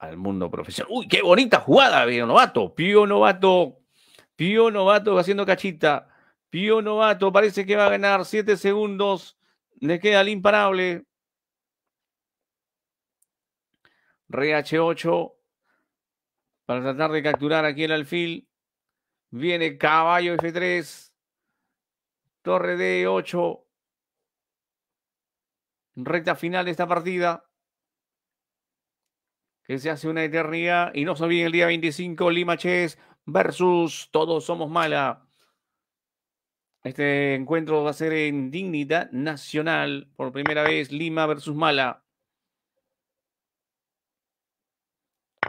al mundo profesional. ¡Uy, qué bonita jugada, Pío Novato! Pío Novato, Pío Novato haciendo cachita. Pío Novato parece que va a ganar siete segundos. Le queda al imparable. RH8 para tratar de capturar aquí el alfil. Viene caballo F3. Torre D8. Recta final de esta partida. Que se hace una eternidad. Y no se olviden el día 25, Lima Chess versus Todos Somos Mala. Este encuentro va a ser en dignidad nacional. Por primera vez, Lima versus Mala.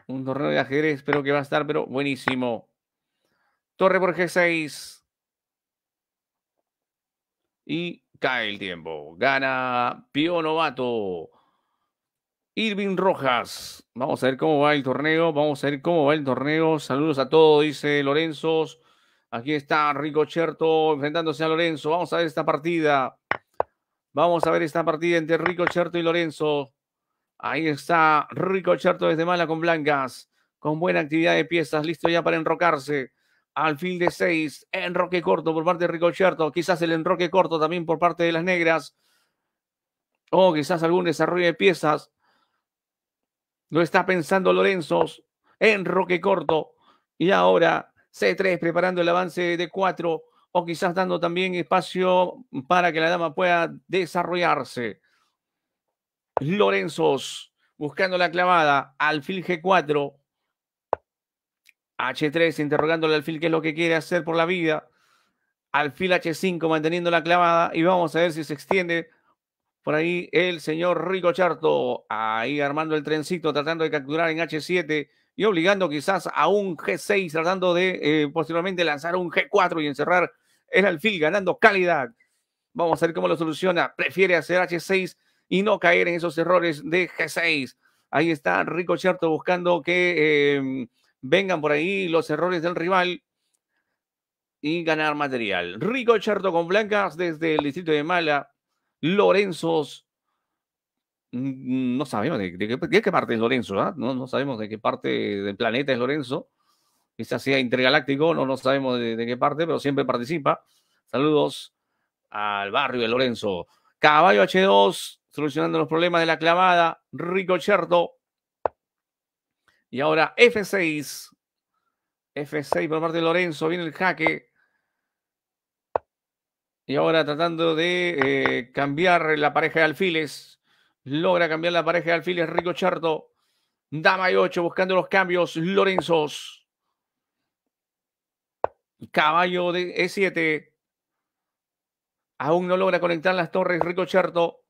Un torneo de ajedrez, espero que va a estar, pero buenísimo. Torre por G6. Y cae el tiempo. Gana Pío Novato. Irving Rojas. Vamos a ver cómo va el torneo. Vamos a ver cómo va el torneo. Saludos a todos, dice Lorenzo. Aquí está Rico Cherto enfrentándose a Lorenzo. Vamos a ver esta partida. Vamos a ver esta partida entre Rico Cherto y Lorenzo. Ahí está Rico desde Mala con blancas, con buena actividad de piezas, listo ya para enrocarse. al fin de seis. enroque corto por parte de Rico quizás el enroque corto también por parte de las negras, o oh, quizás algún desarrollo de piezas. Lo está pensando Lorenzo, enroque corto, y ahora C3 preparando el avance de cuatro. o quizás dando también espacio para que la dama pueda desarrollarse. Lorenzos buscando la clavada. Alfil G4. H3 interrogando al alfil qué es lo que quiere hacer por la vida. Alfil H5 manteniendo la clavada. Y vamos a ver si se extiende por ahí el señor Rico Charto. Ahí armando el trencito, tratando de capturar en H7 y obligando quizás a un G6, tratando de posiblemente eh, posteriormente lanzar un G4 y encerrar el alfil, ganando calidad. Vamos a ver cómo lo soluciona. Prefiere hacer H6 y no caer en esos errores de G6. Ahí está Rico Charto buscando que em, vengan por ahí los errores del rival y ganar material. Rico Cherto con blancas desde el distrito de Mala. Lorenzos. Mm, no sabemos de, qué, parte es Lorenzo, ¿ah? no, no, sabemos de qué parte del planeta es Lorenzo. Quizás sea intergaláctico, no, sabemos de qué parte, pero siempre participa. Saludos al barrio de Lorenzo. Caballo H2, solucionando los problemas de la clavada, Rico Charto. Y ahora F6. F6 por parte de Lorenzo, viene el jaque. Y ahora tratando de eh, cambiar la pareja de alfiles. Logra cambiar la pareja de alfiles, Rico Charto. Dama y 8 buscando los cambios, Lorenzos. Caballo de E7. Aún no logra conectar las torres, Rico Charto.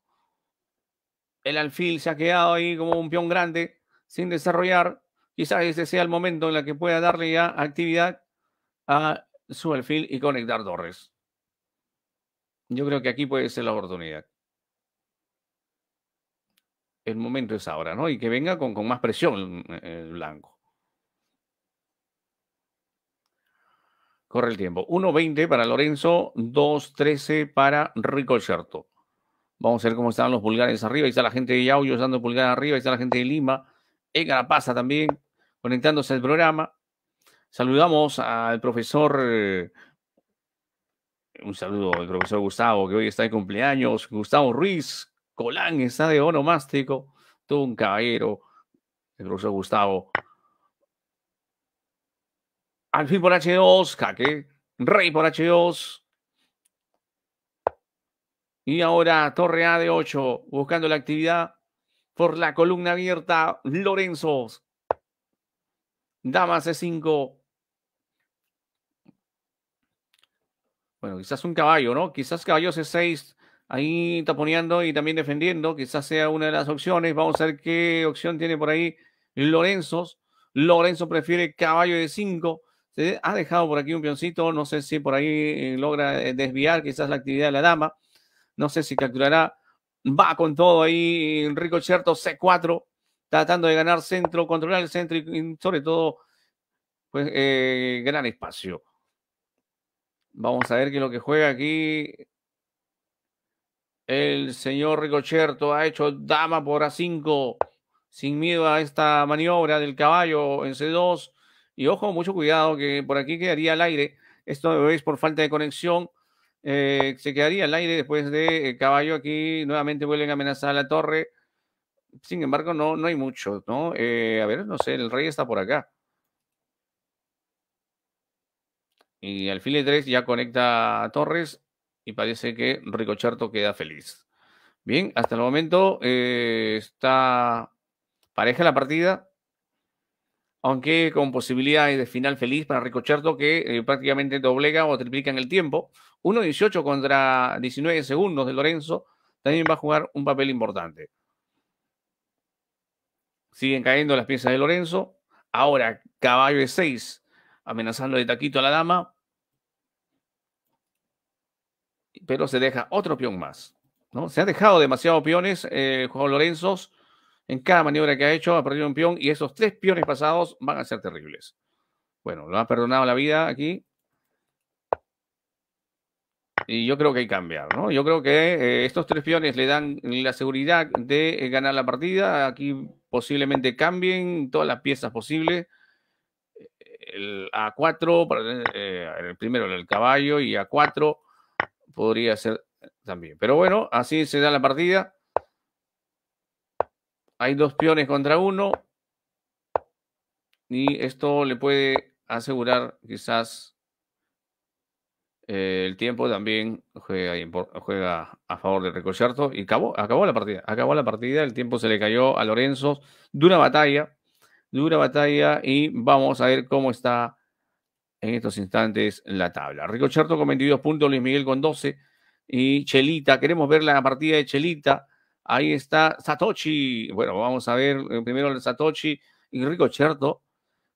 El alfil se ha quedado ahí como un peón grande, sin desarrollar. Quizás ese sea el momento en el que pueda darle ya actividad a su alfil y conectar torres. Yo creo que aquí puede ser la oportunidad. El momento es ahora, ¿no? Y que venga con, más presión el eh, eh, blanco. Corre el tiempo. 1.20 para Lorenzo, 2.13 para Ricocherto. Vamos a ver cómo están los pulgares arriba. Ahí está la gente de Yauyos dando pulgar arriba. Ahí está la gente de Lima. En Carapaza también conectándose al programa. Saludamos al profesor. Eh, un saludo al profesor Gustavo, que hoy está de cumpleaños. Gustavo Ruiz Colán está de onomástico. Todo un caballero. El profesor Gustavo. Al fin por H2, Jaque. Rey por H2. Y ahora Torre A de 8, buscando la actividad por la columna abierta, Lorenzos. Dama C5. Bueno, quizás un caballo, ¿no? Quizás caballo C6 ahí taponeando y también defendiendo. Quizás sea una de las opciones. Vamos a ver qué opción tiene por ahí Lorenzos. Lorenzo prefiere caballo de 5. ha dejado por aquí un pioncito. No sé si por ahí eh, logra eh, desviar quizás la actividad de la dama. No sé si capturará. Va con todo ahí Enrico C4, tratando de ganar centro, controlar el centro y sobre todo, pues, eh, gran espacio. Vamos a ver es lo que juega aquí el señor Ricocherto ha hecho dama por A5 sin miedo a esta maniobra del caballo en C2. Y ojo, mucho cuidado que por aquí quedaría al aire. Esto es por falta de conexión. Eh, se quedaría al aire después de eh, Caballo. Aquí nuevamente vuelven a amenazar a la torre. Sin embargo, no, no hay mucho, ¿no? Eh, a ver, no sé, el rey está por acá. Y alfil 3 ya conecta a Torres y parece que Charto queda feliz. Bien, hasta el momento está pareja la partida aunque con posibilidades de final feliz para Ricocherto, que eh, prácticamente doblega o triplica en el tiempo. 1.18 contra 19 segundos de Lorenzo también va a jugar un papel importante. Siguen cayendo las piezas de Lorenzo. Ahora, caballo de 6, amenazando de taquito a la dama. Pero se deja otro peón más. ¿no? Se han dejado demasiados peones, eh, Juan Lorenzos, en cada maniobra que ha hecho ha perdido un peón y esos tres peones pasados van a ser terribles. Bueno, lo ha perdonado la vida aquí. Y yo creo que hay que cambiar, ¿no? Yo creo que eh, estos tres peones le dan la seguridad de eh, ganar la partida. Aquí posiblemente cambien todas las piezas posibles. El A4, eh, el primero el caballo y A4 podría ser también. Pero bueno, así se da la partida. Hay dos peones contra uno. Y esto le puede asegurar quizás eh, el tiempo también juega, a favor de Ricocherto y acabó, acabó la partida. Acabó la partida, el tiempo se le cayó a Lorenzo. Dura batalla, dura batalla y vamos a ver cómo está en estos instantes la tabla. Ricocherto con 22 puntos, Luis Miguel con 12 y Chelita. Queremos ver la partida de Chelita Ahí está Satoshi. Bueno, vamos a ver eh, primero el Satoshi y Rico Cherto.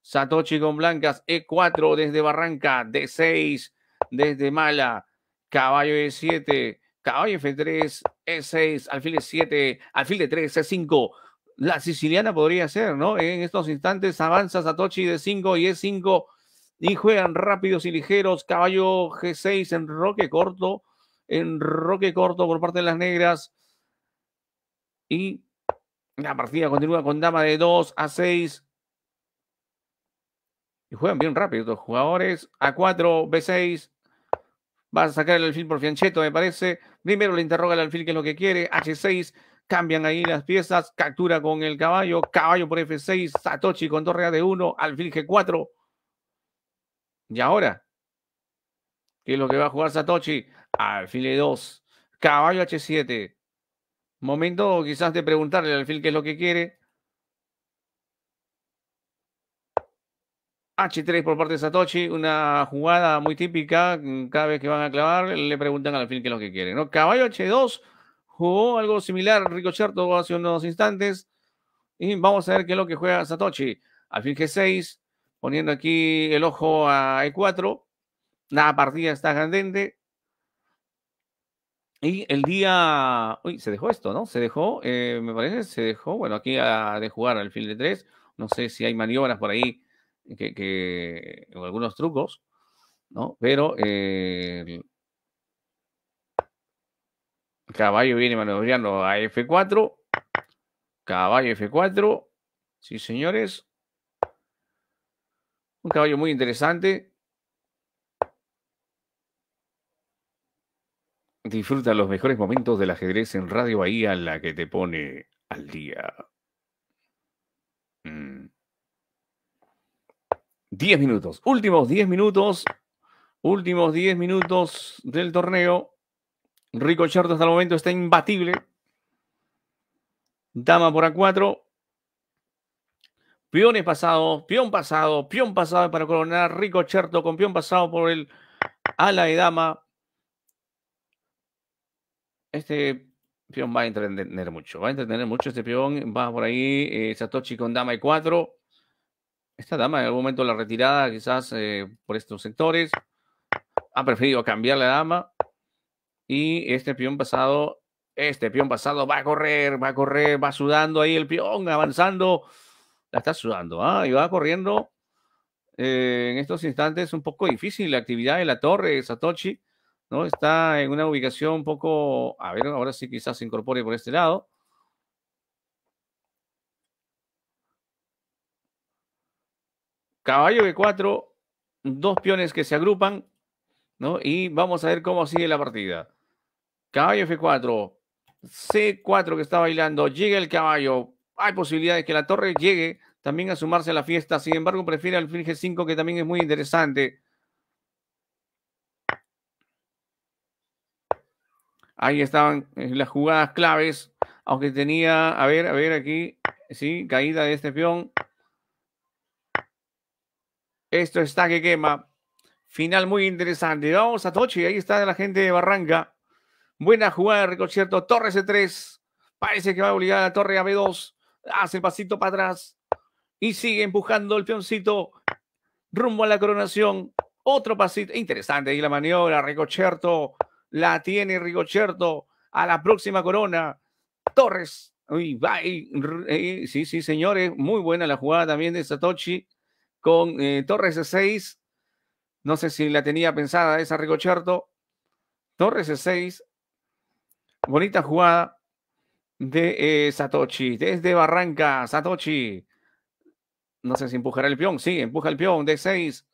Satoshi con blancas, E4 desde Barranca, D6 desde Mala, caballo E7, caballo F3, E6, alfil E7, alfil de 3, E5. La siciliana podría ser, ¿no? En estos instantes avanza Satoshi de 5 y E5 y juegan rápidos y ligeros. Caballo G6 en roque corto, en roque corto por parte de las negras. Y la partida continúa con dama de 2 a 6. Y juegan bien rápido los jugadores. A 4, B6. Va a sacar el alfil por Fiancheto, me parece. Primero le interroga el alfil que es lo que quiere. H6. Cambian ahí las piezas. Captura con el caballo. Caballo por F6. Satoshi con torre de 1. Alfil G4. Y ahora. ¿Qué es lo que va a jugar Satoshi? Alfil E2. Caballo H7. Momento quizás de preguntarle al alfil qué es lo que quiere. H3 por parte de Satoshi, una jugada muy típica. Mm, cada vez que van a clavar, le preguntan al fin qué es lo que quiere. ¿no? Caballo H2 jugó algo similar, Rico hace unos instantes. Y vamos a ver qué es lo que juega Satoshi. Alfil G6, poniendo aquí el ojo a E4. La partida está candente. Y el día, uy, se dejó esto, ¿no? Se dejó, eh, me parece, se dejó, bueno, aquí a, de jugar al fin de tres. No sé si hay maniobras por ahí, que, o algunos trucos, ¿no? Pero eh, caballo viene maniobrando a F4. Caballo F4. Sí, señores. Un caballo muy interesante. Disfruta los mejores momentos del ajedrez en Radio Bahía, la que te pone al día. Mm. Diez minutos, últimos diez minutos, últimos diez minutos del torneo. Rico cherto hasta el momento está imbatible. Dama por A4. peones pasados, peón pasado, peón pasado para coronar. Rico Cherto con peón pasado por el ala de dama este peón va a entretener mucho, va a entretener mucho este peón, va por ahí eh, Satoshi con dama y cuatro. esta dama en algún momento la retirada quizás eh, por estos sectores, ha preferido cambiar la dama y este peón pasado, este peón pasado va a correr, va a correr, va sudando ahí el peón, avanzando, la está sudando, ¿ah? y va corriendo. Eh, en estos instantes un poco difícil la actividad de la torre de Satoshi Está en una ubicación un poco, a ver, ahora sí quizás se incorpore por este lado. Caballo f 4 dos peones que se agrupan, ¿no? Y vamos a ver cómo sigue la partida. Caballo F4, C4 que está bailando, llega el caballo. Hay posibilidades que la torre llegue también a sumarse a la fiesta, sin embargo prefiere al alfil G5 que también es muy interesante. Ahí estaban eh, las jugadas claves, aunque tenía, a ver, a ver aquí, sí, caída de este peón. Esto está que quema. Final muy interesante. Vamos a Tochi, ahí está la gente de Barranca. Buena jugada de reconcierto. Torre C3. Parece que va a obligar a la torre a B2. Hace pasito para atrás. Y sigue empujando el peoncito rumbo a la coronación. Otro pasito. Interesante ahí la maniobra. Recocherto la tiene Rigocherto a la próxima corona. Torres. Uy, bye. sí, sí, señores. Muy buena la jugada también de Satoshi con eh, Torres de 6. No sé si la tenía pensada esa Rigocherto. Torres de 6. Bonita jugada de satochi eh, Satoshi. Desde Barranca, Satoshi. No sé si empujará el peón. Sí, empuja el peón de 6.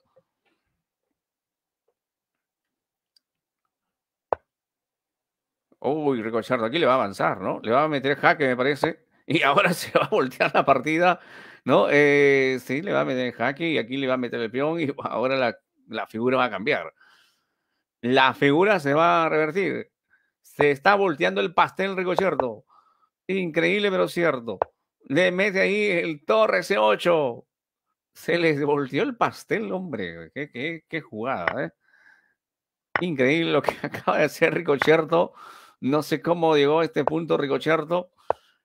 Uy, Ricochardo, aquí le va a avanzar, ¿no? Le va a meter jaque, me parece. Y ahora se va a voltear la partida, ¿no? Eh, sí, le va a meter jaque y aquí le va a meter el peón y ahora la, la figura va a cambiar. La figura se va a revertir. Se está volteando el pastel, Ricochardo. Increíble, pero cierto. Le mete ahí el torre C8. Se les volteó el pastel, hombre. Qué, qué, jugada, ¿eh? Increíble lo que acaba de hacer Ricocierto no sé cómo llegó a este punto Ricocherto.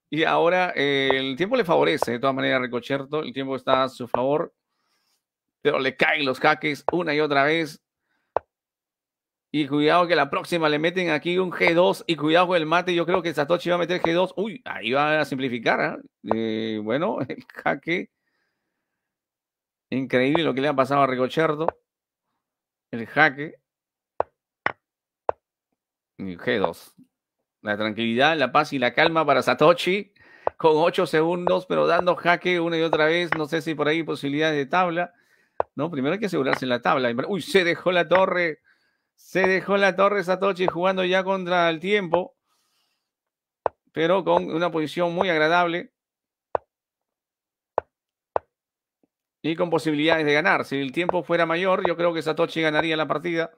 Y ahora eh, el tiempo le favorece, de todas maneras, Ricocherto. El tiempo está a su favor. Pero le caen los jaques una y otra vez. Y cuidado que la próxima le meten aquí un G2. Y cuidado con el mate. Yo creo que Satoshi va a meter G2. Uy, ahí va a simplificar. ¿ah? Eh, bueno, el jaque. Increíble lo que le ha pasado a Ricocherto. El jaque. Eh, G2. La tranquilidad, la paz y la calma para Satoshi con 8 segundos, pero dando jaque una y otra vez. No sé si por ahí posibilidades de tabla. No, primero hay que asegurarse en la tabla. Uy, se dejó la torre. Se dejó la torre Satoshi jugando ya contra el tiempo, pero con una posición muy agradable. Y con posibilidades de ganar. Si el tiempo fuera mayor, yo creo que Satoshi ganaría la partida.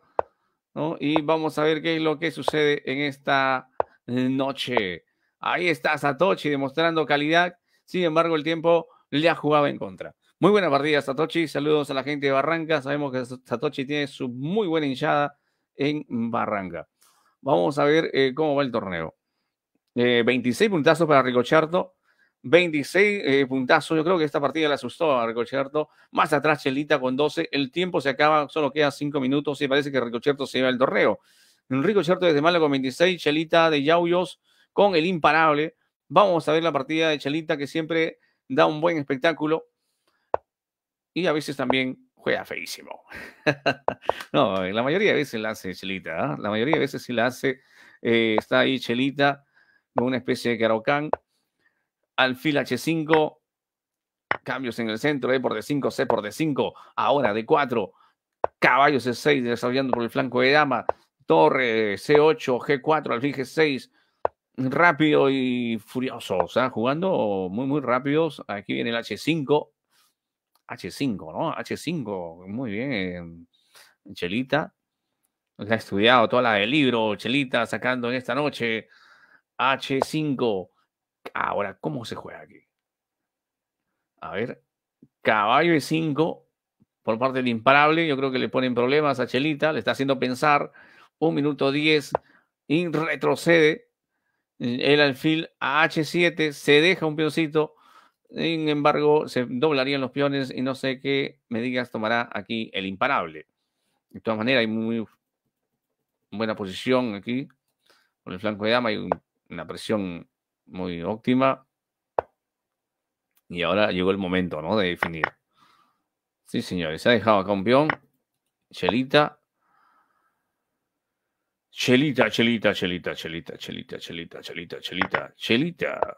Y vamos a ver qué es lo que sucede en esta noche. Ahí está Satochi demostrando calidad, sin embargo el tiempo le ha jugado en contra. Muy buena partida Satoshi, saludos a la gente de Barranca, sabemos que Satochi tiene su muy buena hinchada en Barranca. Vamos a ver eh, cómo va el torneo. 26 eh, puntazos para Ricocharto, 26 eh, puntazos. Yo creo que esta partida le asustó a Ricocherto. Más atrás Chelita con 12. El tiempo se acaba, solo quedan 5 minutos y parece que Ricocherto se lleva el torneo. Ricocherto desde Málaga con 26. Chelita de Yauyos con el imparable. Vamos a ver la partida de Chelita que siempre da un buen espectáculo y a veces también juega feísimo. no, la mayoría de veces la hace Chelita. ¿ah? La mayoría de veces sí la hace. Eh, está ahí Chelita con una especie de carocán alfil H5, cambios en el centro, E por D5, C por D5, ahora D4, caballos C6 e desarrollando por el flanco de dama, torre C8, G4, alfil G6, rápido y furioso, o sea, jugando muy, muy rápidos. Aquí viene el H5, H5, ¿no? H5, muy bien, eh, Chelita. ha estudiado toda la del libro, Chelita, sacando en esta noche H5. Ahora, ¿cómo se juega aquí? A ver, caballo y 5 por parte del imparable. Yo creo que le ponen problemas a Chelita, le está haciendo pensar. Un minuto 10 y retrocede eh, el alfil a H7, se deja un pioncito. Sin embargo, se doblarían los peones y no sé qué me digas tomará aquí el imparable. De todas maneras, hay muy buena posición aquí. con el flanco de dama y una presión muy óptima. Y ahora llegó el momento, ¿no? De definir. Sí, señores, se ha dejado acá un peón. Chelita. Chelita, chelita, chelita, chelita, chelita, chelita, chelita, chelita, chelita.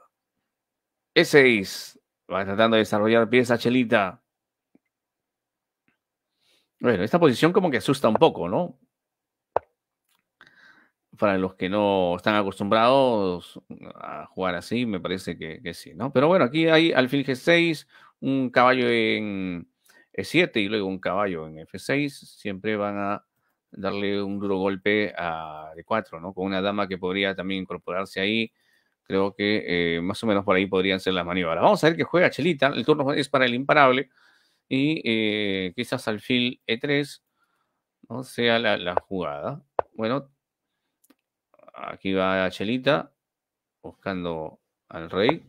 E6. Va tratando de desarrollar pieza, chelita. Bueno, esta posición como que asusta un poco, ¿no? para los que no están acostumbrados a jugar así, me parece que, sí, ¿no? Pero bueno, aquí hay alfil G6, un caballo en E7 y luego un caballo en F6, siempre van a darle un duro golpe a D4, ¿no? Con una dama que podría también incorporarse ahí. Creo que eh, más o menos por ahí podrían ser las maniobras. Vamos a ver qué juega Chelita. El turno es para el imparable. Y eh, quizás alfil E3 no sea la, la jugada. Bueno, Aquí va Chelita buscando al rey.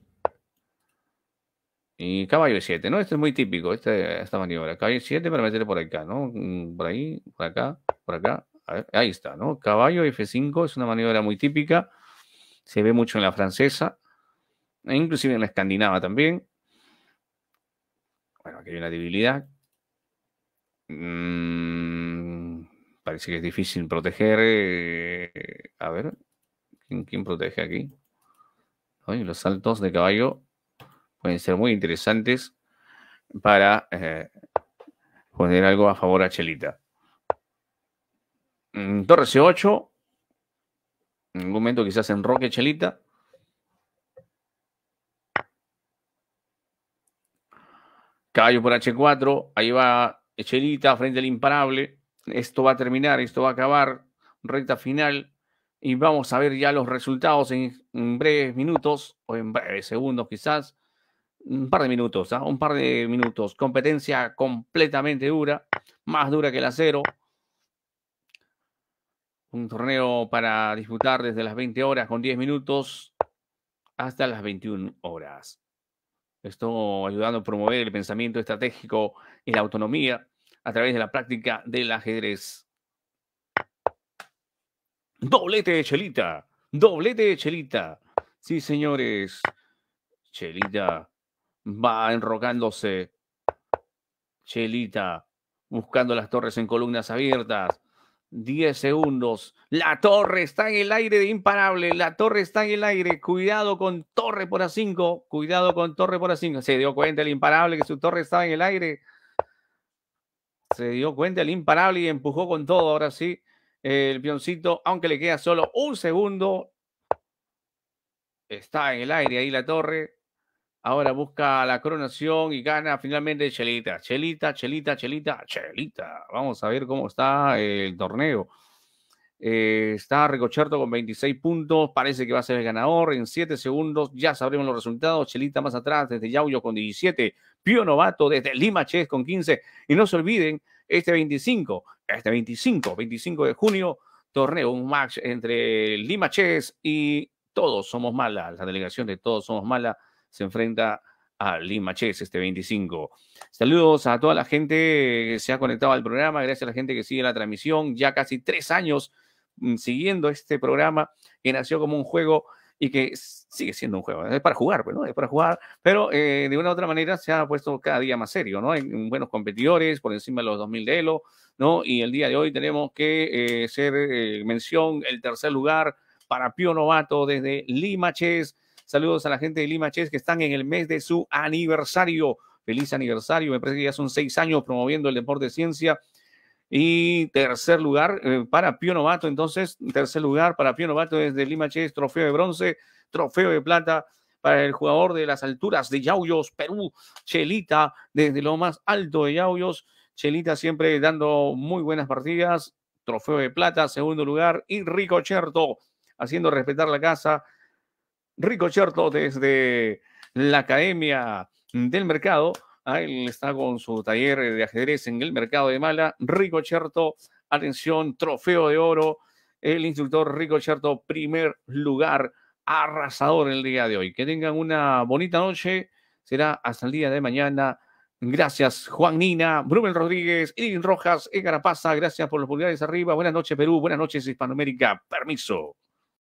Y caballo 7, ¿no? Este es muy típico, este, esta maniobra. Caballo 7 para meter por acá, ¿no? Mm, por ahí, por acá, por acá. ahí está, ¿no? Caballo F5 es una maniobra muy típica. Se ve mucho en la francesa. E inclusive en la escandinava también. Bueno, aquí hay una debilidad. Mm, Parece que es difícil proteger. Eh, a ver, ¿quién, protege aquí? los saltos de caballo pueden ser muy interesantes para eh, poner algo a favor a Chelita. Mm, Torre C8. En algún momento quizás en enroque Chelita. Caballo por H4. Ahí va Chelita frente al imparable esto va a terminar, esto va a acabar, recta final, y vamos a ver ya los resultados en, breves minutos, o en breves segundos quizás, un par de minutos, ¿ah? un par de minutos. Competencia completamente dura, más dura que el acero. Un torneo para disputar desde las 20 horas con 10 minutos hasta las 21 horas. Esto ayudando a promover el pensamiento estratégico y la autonomía a través de la práctica del ajedrez. Doblete de Chelita, doblete de Chelita. Sí, señores. Chelita va enrocándose. Chelita buscando las torres en columnas abiertas. 10 segundos. La torre está en el aire de imparable. La torre está en el aire. Cuidado con torre por a 5. Cuidado con torre por a 5. Se dio cuenta el imparable que su torre estaba en el aire. Se dio cuenta el imparable y empujó con todo. Ahora sí, el pioncito, aunque le queda solo un segundo, está en el aire ahí la torre. Ahora busca la coronación y gana finalmente Chelita. Chelita, Chelita, Chelita, Chelita. Vamos a ver cómo está el torneo. Eh, está Ricocherto con 26 puntos, parece que va a ser el ganador. En 7 segundos ya sabremos los resultados. Chelita más atrás desde Yauyo con 17, Pío Novato desde Lima Chess con 15. Y no se olviden, este 25, este 25, 25 de junio, torneo, un match entre Lima Chess y Todos Somos Mala. La delegación de Todos Somos Mala se enfrenta a Lima Chess este 25. Saludos a toda la gente que se ha conectado al programa, gracias a la gente que sigue la transmisión. Ya casi tres años Mm, siguiendo este programa que nació como un juego y que sigue siendo un juego, es para jugar, pues, para jugar, pero eh, de una u otra manera se ha puesto cada día más serio, ¿no? hay buenos competidores, por encima de los 2000 de Elo, ¿no? Y el día de hoy tenemos que eh, ser eh, mención el tercer lugar para Pío Novato desde Lima Chess. Saludos a la gente de Lima Chess que están en el mes de su aniversario. Feliz aniversario, me parece que ya son seis años promoviendo el deporte de ciencia y tercer lugar eh, para Pio Novato, entonces, tercer lugar para Pio Novato desde Lima Chess, trofeo de bronce, trofeo de plata para el jugador de las alturas de Yauyos, Perú, Chelita, desde lo más alto de Yauyos, Chelita siempre dando muy buenas partidas, trofeo de plata, segundo lugar, y Rico Cherto, haciendo respetar la casa, Rico Cherto desde la Academia del Mercado, Ahí está con su taller de ajedrez en el mercado de Mala. Rico Cherto, atención, trofeo de oro. El instructor Rico Cherto, primer lugar, arrasador el día de hoy. Que tengan una bonita noche. Será hasta el día de mañana. Gracias, Juan Nina, Brumen Rodríguez, Irin Rojas, Egarapaza, Gracias por los pulgares arriba. Buenas noches, Perú. Buenas noches, Hispanoamérica. Permiso.